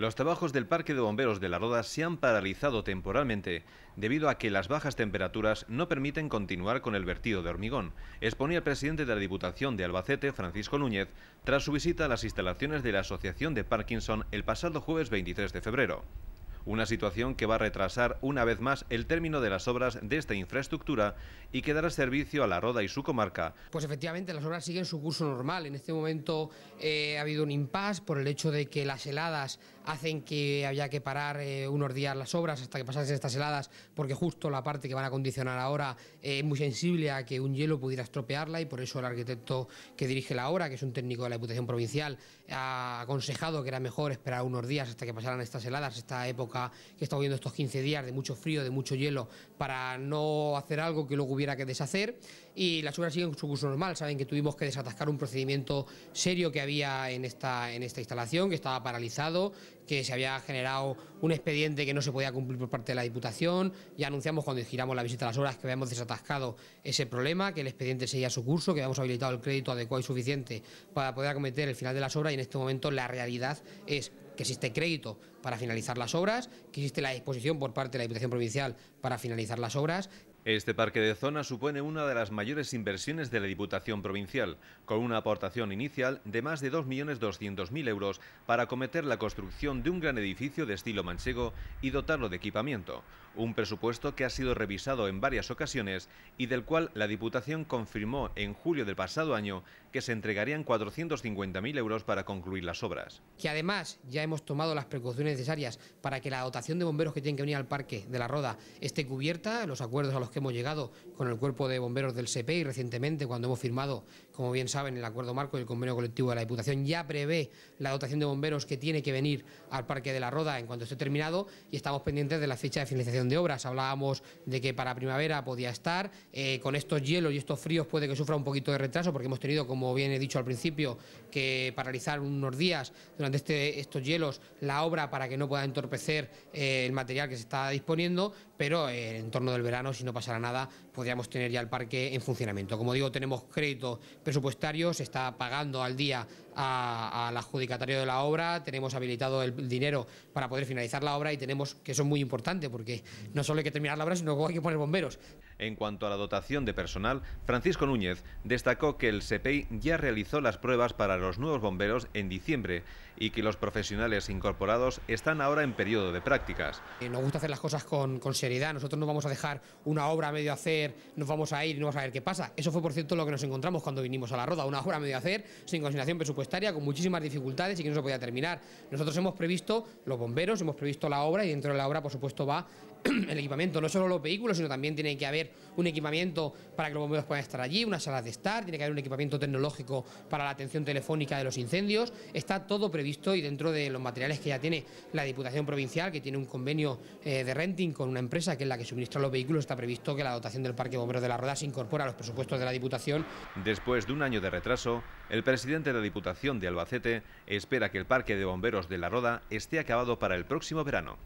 Los trabajos del Parque de Bomberos de la Roda se han paralizado temporalmente debido a que las bajas temperaturas no permiten continuar con el vertido de hormigón, exponía el presidente de la Diputación de Albacete, Francisco Núñez, tras su visita a las instalaciones de la Asociación de Parkinson el pasado jueves 23 de febrero. Una situación que va a retrasar una vez más el término de las obras de esta infraestructura y que dará servicio a la Roda y su comarca. Pues efectivamente, las obras siguen su curso normal. En este momento eh, ha habido un impasse por el hecho de que las heladas hacen que había que parar eh, unos días las obras hasta que pasasen estas heladas, porque justo la parte que van a condicionar ahora eh, es muy sensible a que un hielo pudiera estropearla y por eso el arquitecto que dirige la obra, que es un técnico de la Diputación Provincial, ha aconsejado que era mejor esperar unos días hasta que pasaran estas heladas, esta época que estamos viendo estos 15 días de mucho frío, de mucho hielo, para no hacer algo que luego hubiera que deshacer y las obras siguen su curso normal, saben que tuvimos que desatascar un procedimiento serio que había en esta, en esta instalación, que estaba paralizado, que se había generado un expediente que no se podía cumplir por parte de la Diputación. Ya anunciamos cuando giramos la visita a las obras que habíamos desatascado ese problema, que el expediente seguía su curso, que habíamos habilitado el crédito adecuado y suficiente para poder acometer el final de las obras y en este momento la realidad es que existe crédito para finalizar las obras, que existe la disposición por parte de la Diputación Provincial para finalizar las obras, este parque de zona supone una de las mayores inversiones de la Diputación Provincial, con una aportación inicial de más de 2.200.000 euros para acometer la construcción de un gran edificio de estilo manchego y dotarlo de equipamiento, un presupuesto que ha sido revisado en varias ocasiones y del cual la Diputación confirmó en julio del pasado año que se entregarían 450.000 euros para concluir las obras. Que además ya hemos tomado las precauciones necesarias para que la dotación de bomberos que tienen que venir al parque de la Roda esté cubierta, los acuerdos a los que hemos llegado con el cuerpo de bomberos del y recientemente, cuando hemos firmado como bien saben, el acuerdo marco ...y el convenio colectivo de la Diputación ya prevé la dotación de bomberos que tiene que venir al Parque de la Roda en cuanto esté terminado y estamos pendientes de la fecha de finalización de obras. Hablábamos de que para primavera podía estar, eh, con estos hielos y estos fríos puede que sufra un poquito de retraso porque hemos tenido, como bien he dicho al principio, que paralizar unos días durante este, estos hielos la obra para que no pueda entorpecer eh, el material que se está disponiendo, pero eh, en torno del verano, si no pasara nada, podríamos tener ya el parque en funcionamiento. Como digo, tenemos crédito presupuestario se está pagando al día al adjudicatario de la obra, tenemos habilitado el dinero para poder finalizar la obra y tenemos, que eso es muy importante, porque no solo hay que terminar la obra, sino que hay que poner bomberos. En cuanto a la dotación de personal, Francisco Núñez destacó que el SEPEI ya realizó las pruebas para los nuevos bomberos en diciembre y que los profesionales incorporados están ahora en periodo de prácticas. Eh, nos gusta hacer las cosas con, seriedad, nosotros no vamos a dejar una obra a medio hacer, nos vamos a ir y no vamos a ver qué pasa. Eso fue, por cierto, lo que nos encontramos cuando vinimos a la Roda, una obra a medio hacer sin consignación presupuestaria con muchísimas dificultades y que no se podía terminar. Nosotros hemos previsto los bomberos, hemos previsto la obra y dentro de la obra, por supuesto, va el equipamiento, no solo los vehículos, sino también tiene que haber un equipamiento para que los bomberos puedan estar allí, unas salas de estar, tiene que haber un equipamiento tecnológico para la atención telefónica de los incendios. Está todo previsto y dentro de los materiales que ya tiene la Diputación Provincial, que tiene un convenio eh, de renting con una empresa que es la que suministra los vehículos, está previsto que la dotación del Parque Bomberos de la Roda se incorpora a los presupuestos de la Diputación. Después de un año de retraso, el presidente de la Diputación de Albacete espera que el Parque de Bomberos de La Roda esté acabado para el próximo verano.